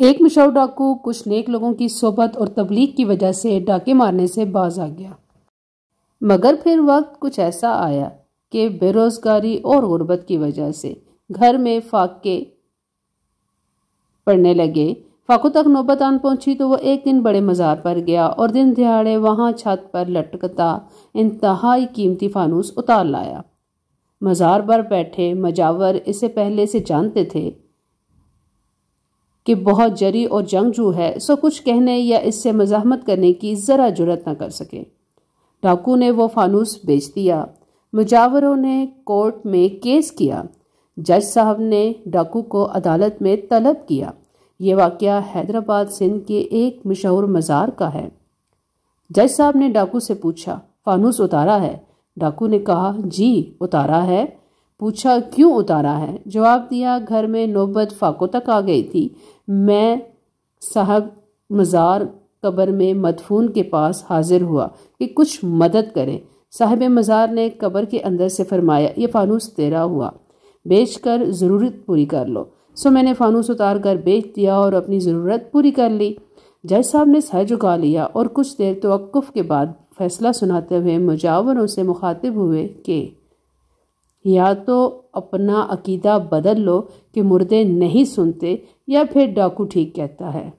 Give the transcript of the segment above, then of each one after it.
एक मशहूर डाकू कुछ नेक लोगों की सोबत और तबलीग की वजह से डाके मारने से बाज आ गया मगर फिर वक्त कुछ ऐसा आया कि बेरोज़गारी और गुर्बत की वजह से घर में फाके पड़ने लगे फाकू तक नौबत आन पहुंची तो वह एक दिन बड़े मज़ार पर गया और दिन दिहाड़े वहां छत पर लटकता इंतहाई कीमती फानूस उतार लाया मज़ार पर बैठे मजावर इसे पहले से जानते थे कि बहुत जरी और जंगजू है सो कुछ कहने या इससे मजामत करने की ज़रा ज़रूरत न कर सके डाकू ने वो फानूस बेच दिया मुजावरों ने कोर्ट में केस किया जज साहब ने डाकू को अदालत में तलब किया ये वाक़ हैदराबाद सिंध के एक मशहूर मज़ार का है जज साहब ने डाकू से पूछा फानूस उतारा है डाकू ने कहा जी उतारा है पूछा क्यों उतारा है जवाब दिया घर में नौबत फाको तक आ गई थी मैं साहब मज़ार कब्र में मदफून के पास हाजिर हुआ कि कुछ मदद करें साहब मज़ार ने कब्र के अंदर से फरमाया ये फानूस तेरा हुआ बेच कर ज़रूरत पूरी कर लो सो मैंने फानूस उतार कर बेच दिया और अपनी ज़रूरत पूरी कर ली जज साहब ने सह झुका लिया और कुछ देर तो के बाद फैसला सुनाते हुए मुजावरों से मुखातिब हुए कि या तो अपना अकीदा बदल लो कि मुर्दे नहीं सुनते या फिर डाकू ठीक कहता है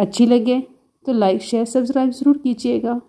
अच्छी लगे तो लाइक शेयर सब्सक्राइब ज़रूर कीजिएगा